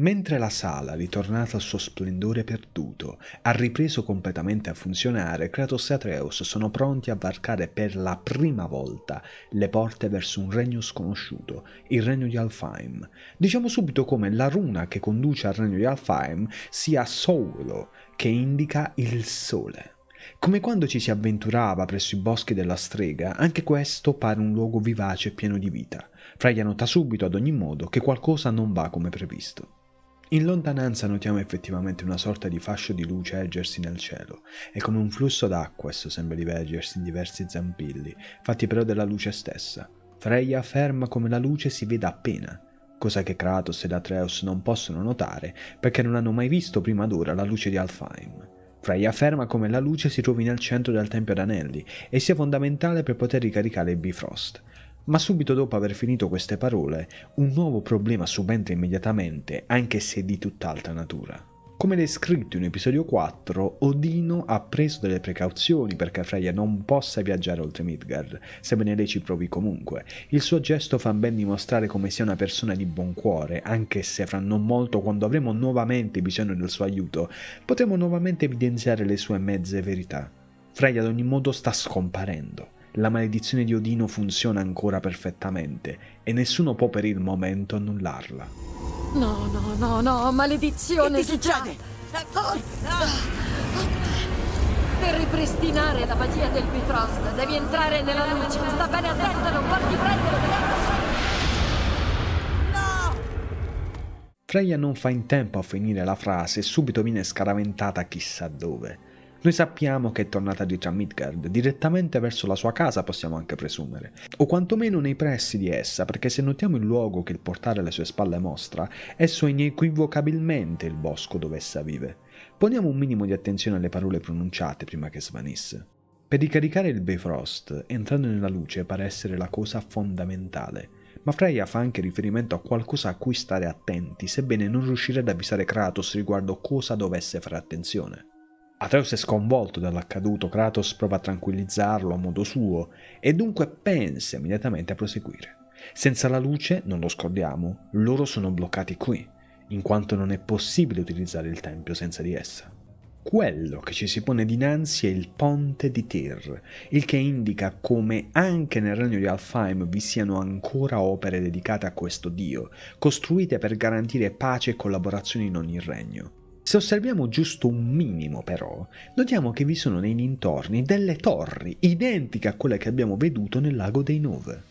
Mentre la sala, ritornata al suo splendore perduto, ha ripreso completamente a funzionare, Kratos e Atreus sono pronti a varcare per la prima volta le porte verso un regno sconosciuto, il regno di Alfheim. Diciamo subito come la runa che conduce al regno di Alfheim sia Solo, che indica il sole. Come quando ci si avventurava presso i boschi della strega, anche questo pare un luogo vivace e pieno di vita. Freya nota subito ad ogni modo che qualcosa non va come previsto. In lontananza notiamo effettivamente una sorta di fascio di luce ergersi nel cielo e come un flusso d'acqua esso sembra divergersi in diversi zampilli, fatti però della luce stessa. Freya afferma come la luce si veda appena, cosa che Kratos ed Atreus non possono notare perché non hanno mai visto prima d'ora la luce di Alfheim. Freya afferma come la luce si trovi nel centro del Tempio d'Anelli e sia fondamentale per poter ricaricare il Bifrost. Ma subito dopo aver finito queste parole, un nuovo problema subentra immediatamente, anche se di tutt'altra natura. Come descritto in episodio 4, Odino ha preso delle precauzioni perché Freya non possa viaggiare oltre Midgard, sebbene lei ci provi comunque. Il suo gesto fa ben dimostrare come sia una persona di buon cuore, anche se fra non molto, quando avremo nuovamente bisogno del suo aiuto, potremo nuovamente evidenziare le sue mezze verità. Freya ad ogni modo sta scomparendo la maledizione di Odino funziona ancora perfettamente e nessuno può per il momento annullarla. No, no, no, no, maledizione! Che ti succede? Eh, per ripristinare la magia del Bifrost devi entrare nella luce. Sta bene attento, non farti prendere Freya non fa in tempo a finire la frase e subito viene scaraventata chissà dove. Noi sappiamo che è tornata dietro a Midgard, direttamente verso la sua casa possiamo anche presumere, o quantomeno nei pressi di essa, perché se notiamo il luogo che il portale alle sue spalle mostra, esso è inequivocabilmente il bosco dove essa vive. Poniamo un minimo di attenzione alle parole pronunciate prima che svanisse. Per ricaricare il Bifrost, entrando nella luce pare essere la cosa fondamentale, ma Freya fa anche riferimento a qualcosa a cui stare attenti, sebbene non riuscire ad avvisare Kratos riguardo cosa dovesse fare attenzione. Atreus è sconvolto dall'accaduto, Kratos prova a tranquillizzarlo a modo suo e dunque pensa immediatamente a proseguire. Senza la luce, non lo scordiamo, loro sono bloccati qui, in quanto non è possibile utilizzare il tempio senza di essa. Quello che ci si pone dinanzi è il ponte di Tyr, il che indica come anche nel regno di Alfheim vi siano ancora opere dedicate a questo dio, costruite per garantire pace e collaborazione in ogni regno. Se osserviamo giusto un minimo però, notiamo che vi sono nei dintorni delle torri identiche a quelle che abbiamo veduto nel lago dei Nove.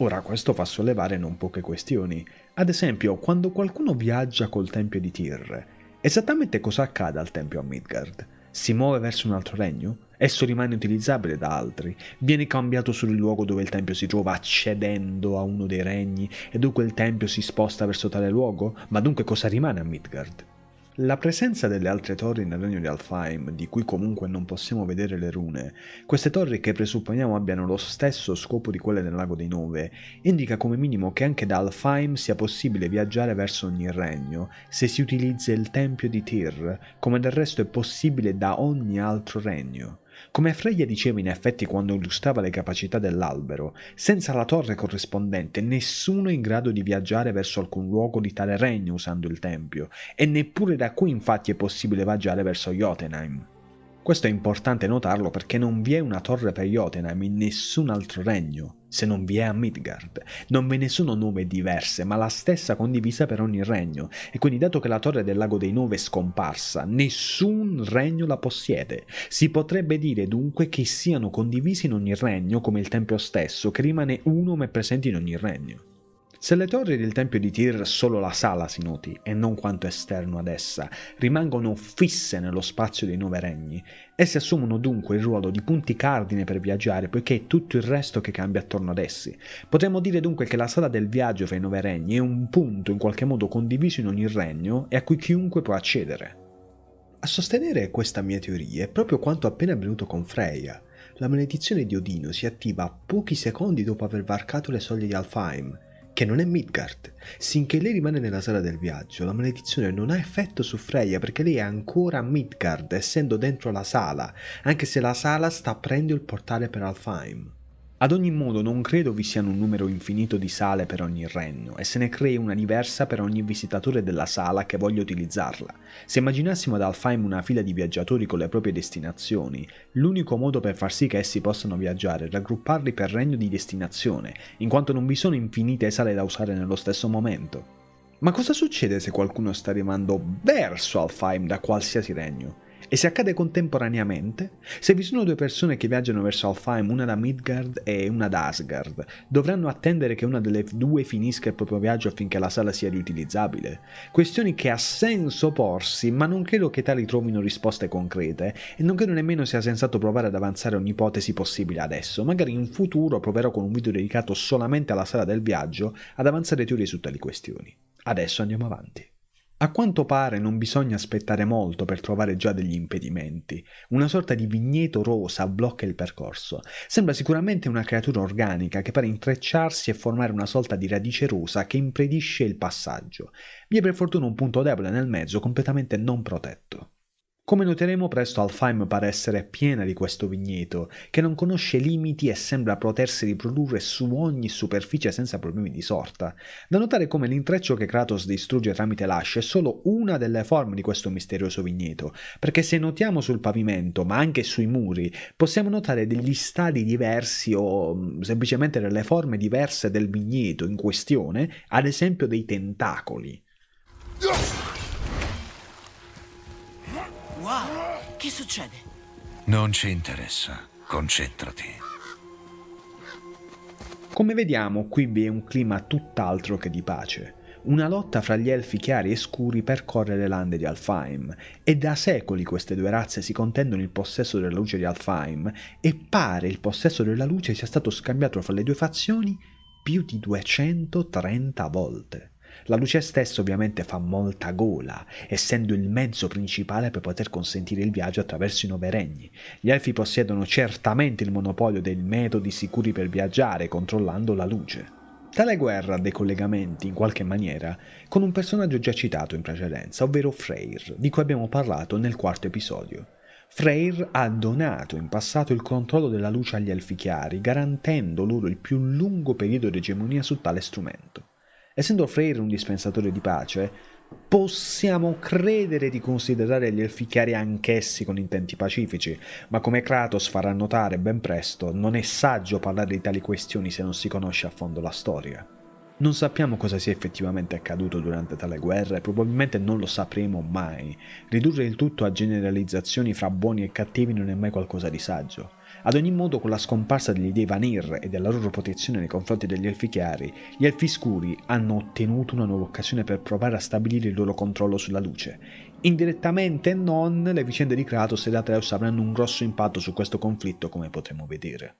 Ora questo fa sollevare non poche questioni. Ad esempio, quando qualcuno viaggia col Tempio di Tyr, esattamente cosa accade al Tempio a Midgard? Si muove verso un altro regno? Esso rimane utilizzabile da altri, viene cambiato sul luogo dove il tempio si trova accedendo a uno dei regni e dunque il tempio si sposta verso tale luogo? Ma dunque cosa rimane a Midgard? La presenza delle altre torri nel regno di Alfheim, di cui comunque non possiamo vedere le rune, queste torri che presupponiamo abbiano lo stesso scopo di quelle del lago dei Nove, indica come minimo che anche da Alfheim sia possibile viaggiare verso ogni regno, se si utilizza il tempio di Tyr, come del resto è possibile da ogni altro regno. Come Freya diceva in effetti quando illustrava le capacità dell'albero, senza la torre corrispondente nessuno è in grado di viaggiare verso alcun luogo di tale regno usando il tempio, e neppure da qui infatti è possibile viaggiare verso Jotunheim. Questo è importante notarlo perché non vi è una torre per Jotunheim in nessun altro regno, se non vi è a Midgard. Non ve ne sono nove diverse, ma la stessa condivisa per ogni regno, e quindi dato che la torre del lago dei nove è scomparsa, nessun regno la possiede. Si potrebbe dire dunque che siano condivisi in ogni regno, come il tempio stesso, che rimane uno ma è presente in ogni regno. Se le torri del tempio di Tyr solo la sala si noti e non quanto esterno ad essa, rimangono fisse nello spazio dei nove regni, esse assumono dunque il ruolo di punti cardine per viaggiare poiché è tutto il resto che cambia attorno ad essi. Potremmo dire dunque che la sala del viaggio fra i nove regni è un punto in qualche modo condiviso in ogni regno e a cui chiunque può accedere. A sostenere questa mia teoria è proprio quanto appena avvenuto con Freya. La maledizione di Odino si attiva pochi secondi dopo aver varcato le soglie di Alfheim che non è Midgard. Sinché lei rimane nella sala del viaggio, la maledizione non ha effetto su Freya perché lei è ancora a Midgard, essendo dentro la sala, anche se la sala sta aprendo il portale per Alfheim. Ad ogni modo non credo vi siano un numero infinito di sale per ogni regno e se ne crei una diversa per ogni visitatore della sala che voglia utilizzarla. Se immaginassimo ad Alfheim una fila di viaggiatori con le proprie destinazioni, l'unico modo per far sì che essi possano viaggiare è raggrupparli per regno di destinazione, in quanto non vi sono infinite sale da usare nello stesso momento. Ma cosa succede se qualcuno sta rimando verso Alfheim da qualsiasi regno? E se accade contemporaneamente, se vi sono due persone che viaggiano verso Alfheim, una da Midgard e una da Asgard, dovranno attendere che una delle due finisca il proprio viaggio affinché la sala sia riutilizzabile. Questioni che ha senso porsi, ma non credo che tali trovino risposte concrete, e non credo nemmeno sia sensato provare ad avanzare un'ipotesi possibile adesso. Magari in futuro proverò con un video dedicato solamente alla sala del viaggio ad avanzare teorie su tali questioni. Adesso andiamo avanti. A quanto pare non bisogna aspettare molto per trovare già degli impedimenti. Una sorta di vigneto rosa blocca il percorso. Sembra sicuramente una creatura organica che pare intrecciarsi e formare una sorta di radice rosa che impedisce il passaggio. Vi è per fortuna un punto debole nel mezzo completamente non protetto. Come noteremo presto Alfheim pare essere piena di questo vigneto, che non conosce limiti e sembra potersi riprodurre su ogni superficie senza problemi di sorta. Da notare come l'intreccio che Kratos distrugge tramite l'ascia è solo una delle forme di questo misterioso vigneto, perché se notiamo sul pavimento, ma anche sui muri, possiamo notare degli stadi diversi o mm, semplicemente delle forme diverse del vigneto in questione, ad esempio dei tentacoli. Wow! Che succede? Non ci interessa. Concentrati. Come vediamo, qui vi è un clima tutt'altro che di pace. Una lotta fra gli elfi chiari e scuri percorre le lande di Alfheim e da secoli queste due razze si contendono il possesso della luce di Alfheim e pare il possesso della luce sia stato scambiato fra le due fazioni più di 230 volte. La luce stessa ovviamente fa molta gola, essendo il mezzo principale per poter consentire il viaggio attraverso i nove regni. Gli elfi possiedono certamente il monopolio dei metodi sicuri per viaggiare, controllando la luce. Tale guerra ha dei collegamenti, in qualche maniera, con un personaggio già citato in precedenza, ovvero Freyr, di cui abbiamo parlato nel quarto episodio. Freyr ha donato in passato il controllo della luce agli elfi chiari, garantendo loro il più lungo periodo di egemonia su tale strumento. Essendo Freire un dispensatore di pace, possiamo credere di considerare gli elfi chiari anch'essi con intenti pacifici, ma come Kratos farà notare ben presto, non è saggio parlare di tali questioni se non si conosce a fondo la storia. Non sappiamo cosa sia effettivamente accaduto durante tale guerra e probabilmente non lo sapremo mai. Ridurre il tutto a generalizzazioni fra buoni e cattivi non è mai qualcosa di saggio. Ad ogni modo, con la scomparsa degli dei Vanir e della loro protezione nei confronti degli elfi chiari, gli elfi scuri hanno ottenuto una nuova occasione per provare a stabilire il loro controllo sulla luce. Indirettamente e non, le vicende di Kratos ed Atreus avranno un grosso impatto su questo conflitto, come potremo vedere.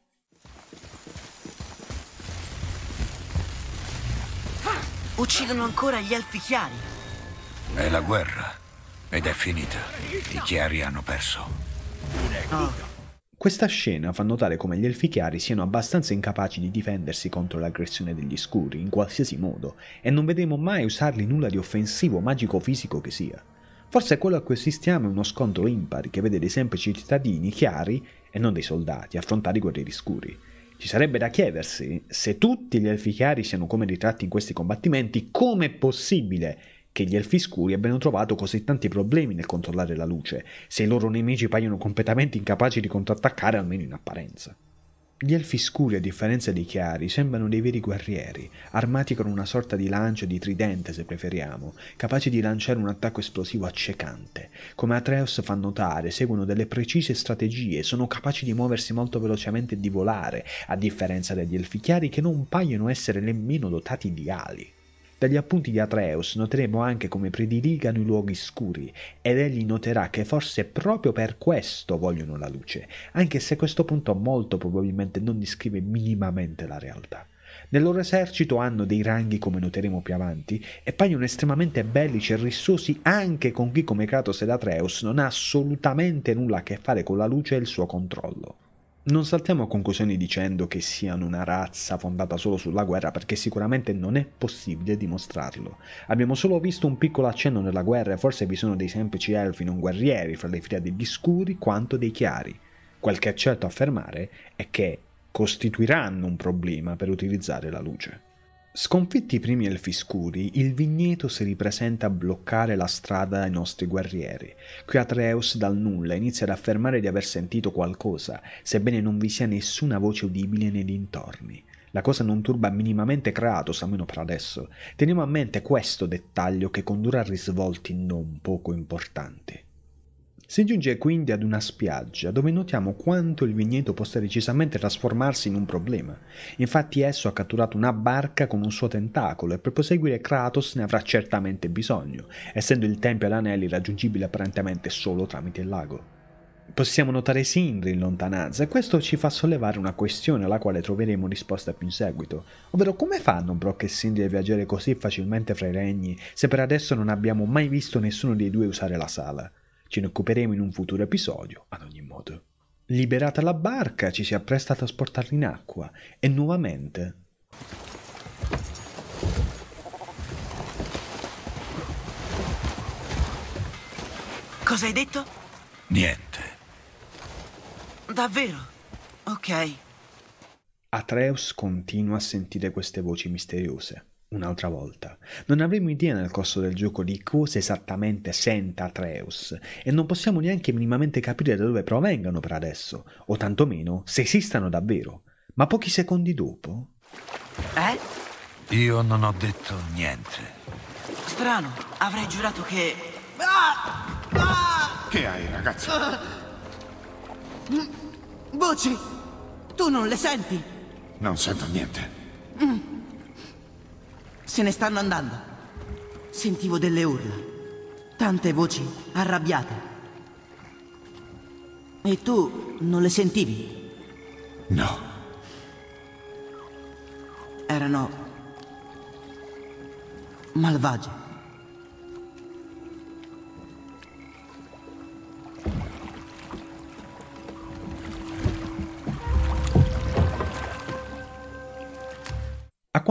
Uccidono ancora gli elfi chiari. È la guerra. Ed è finita. I chiari hanno perso. Oh. Questa scena fa notare come gli elfi chiari siano abbastanza incapaci di difendersi contro l'aggressione degli scuri, in qualsiasi modo, e non vedremo mai usarli nulla di offensivo, magico o fisico che sia. Forse quello a cui assistiamo è uno scontro impari che vede dei semplici cittadini chiari e non dei soldati affrontare i guerrieri scuri. Ci sarebbe da chiedersi, se tutti gli elfi chiari siano come ritratti in questi combattimenti, com'è possibile che gli elfi scuri abbiano trovato così tanti problemi nel controllare la luce, se i loro nemici paiono completamente incapaci di contrattaccare almeno in apparenza. Gli elfi scuri, a differenza dei chiari, sembrano dei veri guerrieri, armati con una sorta di lancio di tridente se preferiamo, capaci di lanciare un attacco esplosivo accecante. Come Atreus fa notare, seguono delle precise strategie, sono capaci di muoversi molto velocemente e di volare, a differenza degli elfi chiari che non paiono essere nemmeno dotati di ali. Dagli appunti di Atreus noteremo anche come prediligano i luoghi scuri ed egli noterà che forse proprio per questo vogliono la luce, anche se questo punto molto probabilmente non descrive minimamente la realtà. Nel loro esercito hanno dei ranghi come noteremo più avanti e paiono estremamente bellici e rissosi anche con chi come Kratos ed Atreus non ha assolutamente nulla a che fare con la luce e il suo controllo. Non saltiamo a conclusioni dicendo che siano una razza fondata solo sulla guerra perché sicuramente non è possibile dimostrarlo. Abbiamo solo visto un piccolo accenno nella guerra e forse vi sono dei semplici elfi non guerrieri fra le fila degli scuri quanto dei chiari. Quel che è certo affermare è che costituiranno un problema per utilizzare la luce. Sconfitti i primi elfi scuri, il vigneto si ripresenta a bloccare la strada ai nostri guerrieri. Qui Atreus dal nulla inizia ad affermare di aver sentito qualcosa, sebbene non vi sia nessuna voce udibile nei dintorni. La cosa non turba minimamente Kratos, almeno per adesso. Teniamo a mente questo dettaglio che condurrà a risvolti non poco importanti. Si giunge quindi ad una spiaggia dove notiamo quanto il vigneto possa decisamente trasformarsi in un problema. Infatti esso ha catturato una barca con un suo tentacolo e per proseguire Kratos ne avrà certamente bisogno, essendo il Tempio ad Anelli raggiungibile apparentemente solo tramite il lago. Possiamo notare Sindri in lontananza e questo ci fa sollevare una questione alla quale troveremo risposta più in seguito, ovvero come fanno Brock e Sindri a viaggiare così facilmente fra i regni se per adesso non abbiamo mai visto nessuno dei due usare la sala? Ce ne occuperemo in un futuro episodio, ad ogni modo. Liberata la barca, ci si appresta a trasportarla in acqua e nuovamente Cosa hai detto? Niente. Davvero? Ok. Atreus continua a sentire queste voci misteriose un'altra volta. Non avremo idea nel corso del gioco di cosa esattamente senta Atreus e non possiamo neanche minimamente capire da dove provengano per adesso, o tantomeno se esistano davvero. Ma pochi secondi dopo... Eh? Io non ho detto niente. Strano, avrei giurato che... Ah! Ah! Che hai, ragazzo? Uh, ah! voci! Tu non le senti? Non sento niente. Mm. Se ne stanno andando. Sentivo delle urla. Tante voci arrabbiate. E tu non le sentivi? No. Erano malvagie.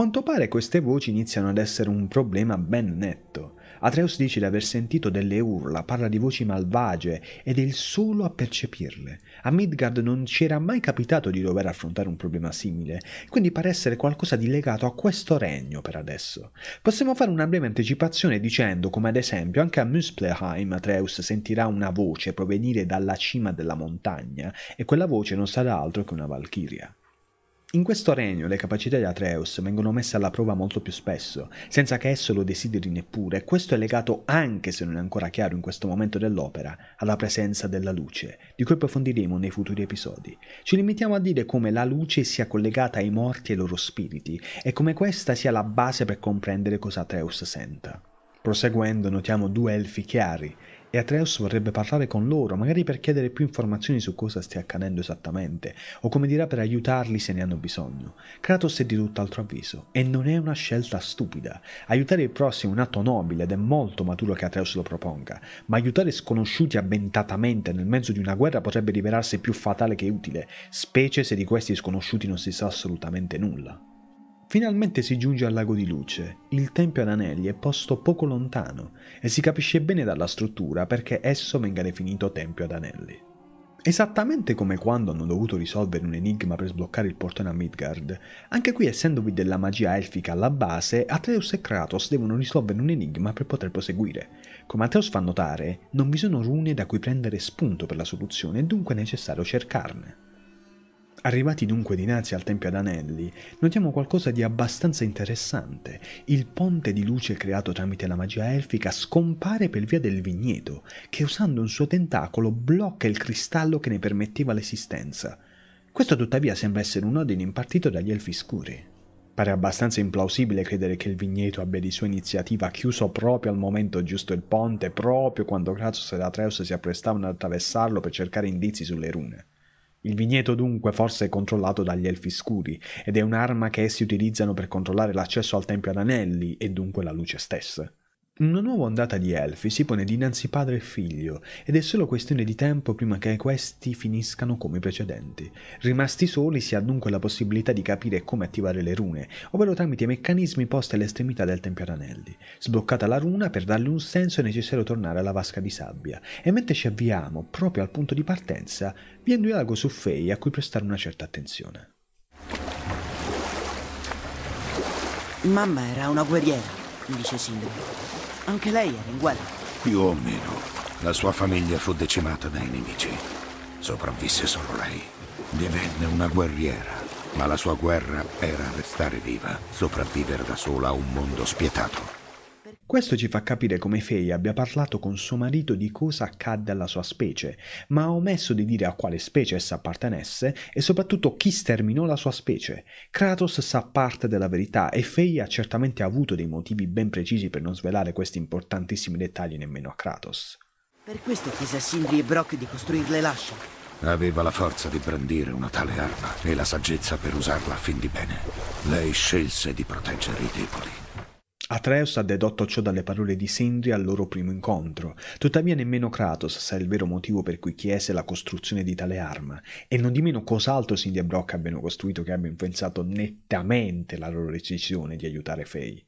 quanto pare queste voci iniziano ad essere un problema ben netto. Atreus dice di aver sentito delle urla, parla di voci malvagie ed è il solo a percepirle. A Midgard non ci era mai capitato di dover affrontare un problema simile, quindi pare essere qualcosa di legato a questo regno per adesso. Possiamo fare una breve anticipazione dicendo come ad esempio anche a Muspelheim Atreus sentirà una voce provenire dalla cima della montagna e quella voce non sarà altro che una valchiria. In questo regno le capacità di Atreus vengono messe alla prova molto più spesso, senza che esso lo desideri neppure, e questo è legato, anche se non è ancora chiaro in questo momento dell'opera, alla presenza della luce, di cui approfondiremo nei futuri episodi. Ci limitiamo a dire come la luce sia collegata ai morti e ai loro spiriti, e come questa sia la base per comprendere cosa Atreus senta. Proseguendo notiamo due elfi chiari, e Atreus vorrebbe parlare con loro, magari per chiedere più informazioni su cosa stia accadendo esattamente, o come dirà per aiutarli se ne hanno bisogno. Kratos è di tutt'altro avviso, e non è una scelta stupida. Aiutare il prossimo è un atto nobile ed è molto maturo che Atreus lo proponga, ma aiutare sconosciuti avventatamente nel mezzo di una guerra potrebbe rivelarsi più fatale che utile, specie se di questi sconosciuti non si sa assolutamente nulla. Finalmente si giunge al lago di luce. Il tempio ad anelli è posto poco lontano e si capisce bene dalla struttura perché esso venga definito tempio ad anelli. Esattamente come quando hanno dovuto risolvere un enigma per sbloccare il portone a Midgard, anche qui essendovi della magia elfica alla base, Atreus e Kratos devono risolvere un enigma per poter proseguire. Come Atreus fa notare, non vi sono rune da cui prendere spunto per la soluzione, è dunque necessario cercarne. Arrivati dunque dinanzi al Tempio ad Anelli, notiamo qualcosa di abbastanza interessante. Il ponte di luce creato tramite la magia elfica scompare per via del vigneto, che usando un suo tentacolo blocca il cristallo che ne permetteva l'esistenza. Questo tuttavia sembra essere un ordine impartito dagli elfi scuri. Pare abbastanza implausibile credere che il vigneto abbia di sua iniziativa chiuso proprio al momento giusto il ponte, proprio quando Kratos ed Atreus si apprestavano ad attraversarlo per cercare indizi sulle rune. Il vigneto dunque forse è controllato dagli elfi scuri ed è un'arma che essi utilizzano per controllare l'accesso al Tempio ad Anelli e dunque la luce stessa. Una nuova ondata di elfi si pone dinanzi padre e figlio ed è solo questione di tempo prima che questi finiscano come i precedenti. Rimasti soli si ha dunque la possibilità di capire come attivare le rune, ovvero tramite i meccanismi posti all'estremità del Tempio Aranelli. Sbloccata la runa, per dargli un senso è necessario tornare alla vasca di sabbia e mentre ci avviamo, proprio al punto di partenza, vi è un dialogo su Fei a cui prestare una certa attenzione. Mamma era una guerriera, dice Sindri. Anche lei era in guerra. Più o meno. La sua famiglia fu decimata dai nemici. Sopravvisse solo lei. Divenne una guerriera, ma la sua guerra era restare viva, sopravvivere da sola a un mondo spietato. Questo ci fa capire come Faye abbia parlato con suo marito di cosa accadde alla sua specie, ma ha omesso di dire a quale specie essa appartenesse e soprattutto chi sterminò la sua specie. Kratos sa parte della verità e Faye ha certamente avuto dei motivi ben precisi per non svelare questi importantissimi dettagli nemmeno a Kratos. Per questo chiese a Sindri e Brock di costruirle l'ascia. Aveva la forza di brandire una tale arma e la saggezza per usarla a fin di bene. Lei scelse di proteggere i deboli. Atreus ha dedotto ciò dalle parole di Sindri al loro primo incontro. Tuttavia nemmeno Kratos sa il vero motivo per cui chiese la costruzione di tale arma, e non di meno cos'altro Sindri e Brock abbiano costruito che abbia influenzato nettamente la loro decisione di aiutare Faye.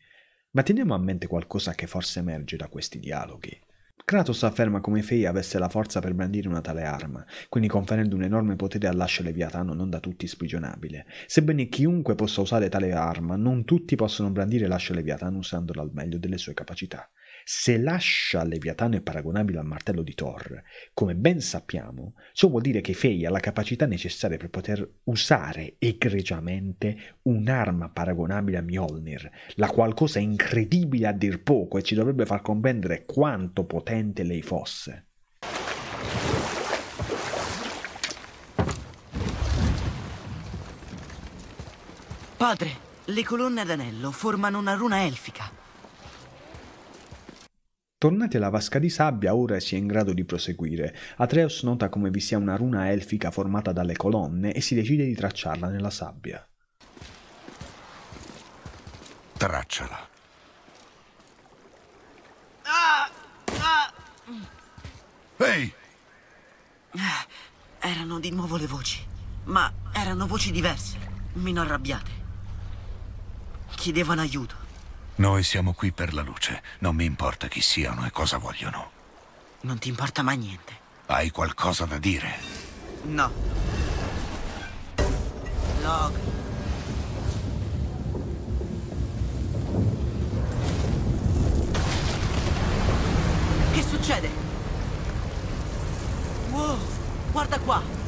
Ma teniamo a mente qualcosa che forse emerge da questi dialoghi. Kratos afferma come Fei avesse la forza per brandire una tale arma, quindi conferendo un enorme potere all'ascio leviatano non da tutti sprigionabile. Sebbene chiunque possa usare tale arma, non tutti possono brandire l'ascio leviatano usandola al meglio delle sue capacità. Se lascia Leviatano è paragonabile al martello di Thor, come ben sappiamo, ciò vuol dire che Fei ha la capacità necessaria per poter usare egregiamente un'arma paragonabile a Mjolnir, la qualcosa incredibile a dir poco e ci dovrebbe far comprendere quanto potente lei fosse. Padre, le colonne ad anello formano una runa elfica. Tornati alla vasca di sabbia, ora si è in grado di proseguire. Atreus nota come vi sia una runa elfica formata dalle colonne e si decide di tracciarla nella sabbia. Tracciala. Ah! Ah! Ehi! Eh, erano di nuovo le voci, ma erano voci diverse. Meno arrabbiate. Chiedevano aiuto. Noi siamo qui per la luce. Non mi importa chi siano e cosa vogliono. Non ti importa mai niente. Hai qualcosa da dire? No. Log. Che succede? Wow, guarda qua!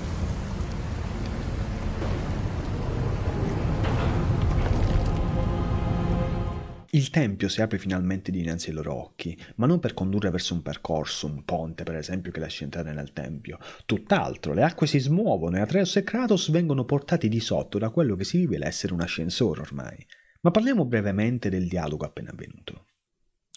Il tempio si apre finalmente dinanzi ai loro occhi, ma non per condurre verso un percorso, un ponte per esempio che lascia entrare nel tempio. Tutt'altro, le acque si smuovono e Atreus e Kratos vengono portati di sotto da quello che si rivela essere un ascensore ormai. Ma parliamo brevemente del dialogo appena avvenuto.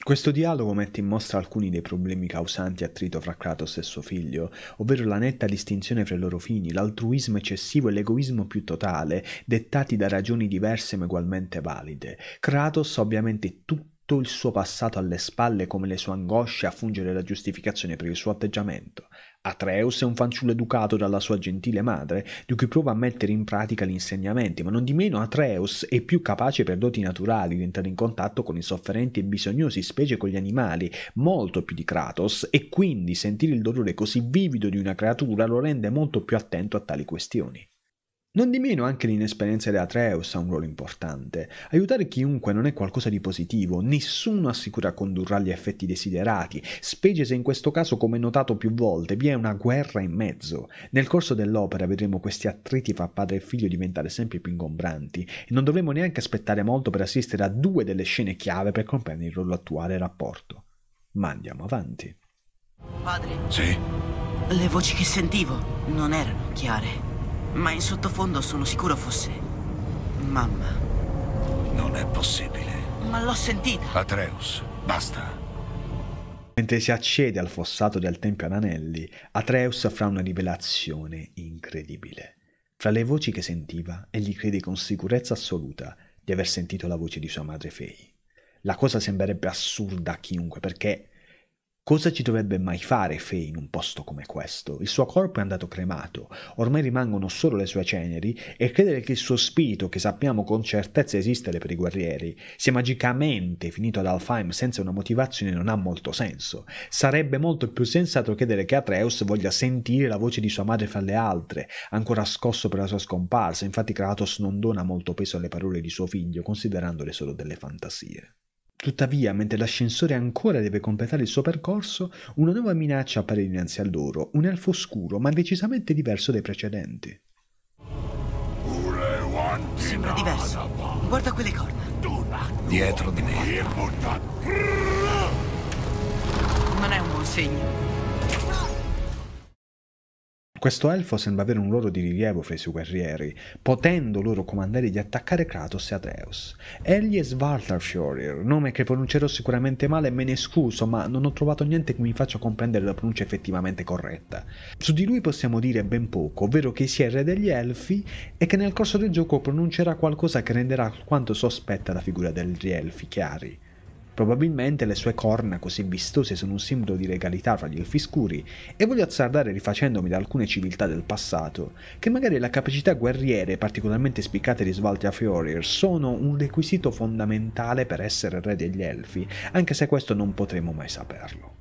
Questo dialogo mette in mostra alcuni dei problemi causanti attrito fra Kratos e suo figlio, ovvero la netta distinzione fra i loro fini, l'altruismo eccessivo e l'egoismo più totale, dettati da ragioni diverse ma ugualmente valide. Kratos ovviamente tutto il suo passato alle spalle come le sue angosce a fungere da giustificazione per il suo atteggiamento. Atreus è un fanciullo educato dalla sua gentile madre, di cui prova a mettere in pratica gli insegnamenti, ma non di meno Atreus è più capace per doti naturali di entrare in contatto con i sofferenti e bisognosi, specie con gli animali, molto più di Kratos, e quindi sentire il dolore così vivido di una creatura lo rende molto più attento a tali questioni. Non di meno anche l'inesperienza di Atreus ha un ruolo importante. Aiutare chiunque non è qualcosa di positivo, nessuno assicura condurrà gli effetti desiderati, specie se in questo caso, come notato più volte, vi è una guerra in mezzo. Nel corso dell'opera vedremo questi attriti fra padre e figlio diventare sempre più ingombranti e non dovremo neanche aspettare molto per assistere a due delle scene chiave per comprendere il loro attuale rapporto. Ma andiamo avanti. Padre? Sì. Le voci che sentivo non erano chiare ma in sottofondo sono sicuro fosse mamma. Non è possibile. Ma l'ho sentita. Atreus, basta. Mentre si accede al fossato del Tempio Ananelli, Atreus fa una rivelazione incredibile. Fra le voci che sentiva, egli crede con sicurezza assoluta di aver sentito la voce di sua madre Fei. La cosa sembrerebbe assurda a chiunque perché Cosa ci dovrebbe mai fare Fei in un posto come questo? Il suo corpo è andato cremato, ormai rimangono solo le sue ceneri e credere che il suo spirito, che sappiamo con certezza esistere per i guerrieri, sia magicamente finito ad Alfheim senza una motivazione non ha molto senso. Sarebbe molto più sensato credere che Atreus voglia sentire la voce di sua madre fra le altre, ancora scosso per la sua scomparsa, infatti Kratos non dona molto peso alle parole di suo figlio, considerandole solo delle fantasie. Tuttavia, mentre l'ascensore ancora deve completare il suo percorso, una nuova minaccia appare dinanzi a loro, un elfo oscuro ma decisamente diverso dai precedenti. Sembra diverso. Guarda quelle corna. Dietro di me. Non è un buon segno. Questo elfo sembra avere un ruolo di rilievo fra i suoi guerrieri, potendo loro comandare di attaccare Kratos e Atreus. Egli è Svartalfjorir, nome che pronuncerò sicuramente male e me ne scuso, ma non ho trovato niente che mi faccia comprendere la pronuncia effettivamente corretta. Su di lui possiamo dire ben poco, ovvero che sia il re degli elfi e che nel corso del gioco pronuncerà qualcosa che renderà alquanto sospetta la figura degli elfi chiari. Probabilmente le sue corna così vistose sono un simbolo di regalità fra gli elfi scuri e voglio azzardare rifacendomi da alcune civiltà del passato, che magari la capacità guerriere particolarmente spiccate di Svaltia Fiorir sono un requisito fondamentale per essere re degli elfi, anche se questo non potremo mai saperlo.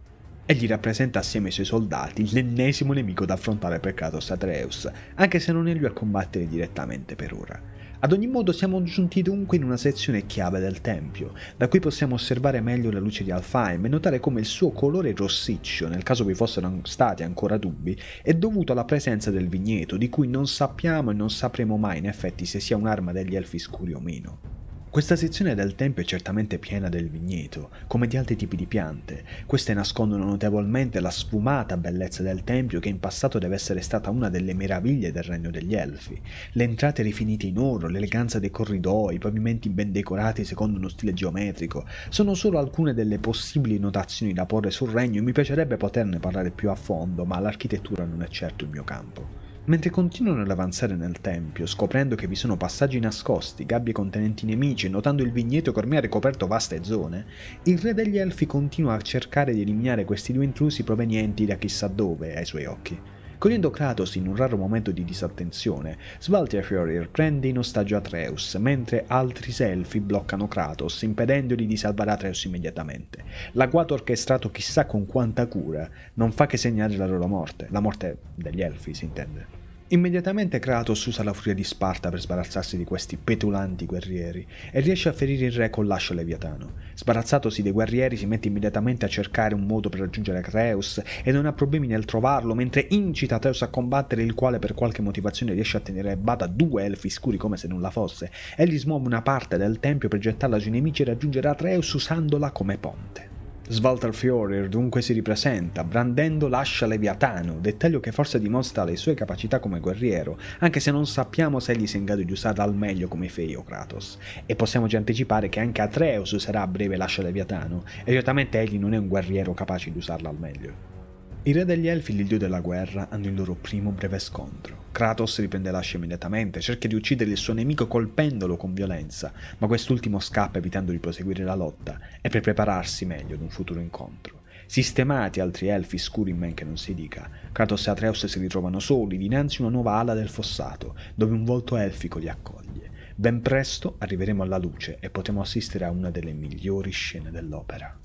Egli rappresenta assieme ai suoi soldati l'ennesimo nemico da affrontare per Kratos Atreus, anche se non è lui a combattere direttamente per ora. Ad ogni modo siamo giunti dunque in una sezione chiave del tempio, da cui possiamo osservare meglio la luce di Alfheim e notare come il suo colore rossiccio, nel caso vi fossero stati ancora dubbi, è dovuto alla presenza del vigneto, di cui non sappiamo e non sapremo mai in effetti se sia un'arma degli elfi scuri o meno. Questa sezione del tempio è certamente piena del vigneto, come di altri tipi di piante. Queste nascondono notevolmente la sfumata bellezza del tempio che in passato deve essere stata una delle meraviglie del regno degli elfi. Le entrate rifinite in oro, l'eleganza dei corridoi, i pavimenti ben decorati secondo uno stile geometrico, sono solo alcune delle possibili notazioni da porre sul regno e mi piacerebbe poterne parlare più a fondo, ma l'architettura non è certo il mio campo. Mentre continuano ad avanzare nel tempio, scoprendo che vi sono passaggi nascosti, gabbie contenenti nemici e notando il vigneto che ormai ha ricoperto vaste zone, il re degli elfi continua a cercare di eliminare questi due intrusi provenienti da chissà dove ai suoi occhi. Cogliendo Kratos in un raro momento di disattenzione, Svaltia Fiorir prende in ostaggio Atreus, mentre altri selfie bloccano Kratos, impedendogli di salvare Atreus immediatamente. L'agguato orchestrato chissà con quanta cura non fa che segnare la loro morte, la morte degli elfi si intende. Immediatamente Kratos usa la furia di Sparta per sbarazzarsi di questi petulanti guerrieri e riesce a ferire il re con l'ascio leviatano. Sbarazzatosi dei guerrieri si mette immediatamente a cercare un modo per raggiungere Creus e non ha problemi nel trovarlo mentre incita Teus a combattere il quale per qualche motivazione riesce a tenere bada due elfi scuri come se nulla fosse. Egli smuove una parte del tempio per gettarla sui nemici e raggiungere Atreus usandola come ponte. Svolta al dunque si ripresenta, Brandendo lascia Leviatano, dettaglio che forse dimostra le sue capacità come guerriero, anche se non sappiamo se egli sia in grado di usarla al meglio come feio Kratos, e possiamo già anticipare che anche Atreus userà a breve lascia Leviatano, e certamente egli non è un guerriero capace di usarla al meglio. I re degli Elfi e il dio della guerra hanno il loro primo breve scontro. Kratos riprende l'ascia immediatamente, cerca di uccidere il suo nemico colpendolo con violenza, ma quest'ultimo scappa evitando di proseguire la lotta e per prepararsi meglio ad un futuro incontro. Sistemati altri elfi scuri in men che non si dica, Kratos e Atreus si ritrovano soli dinanzi a una nuova ala del fossato, dove un volto elfico li accoglie. Ben presto arriveremo alla luce e potremo assistere a una delle migliori scene dell'opera.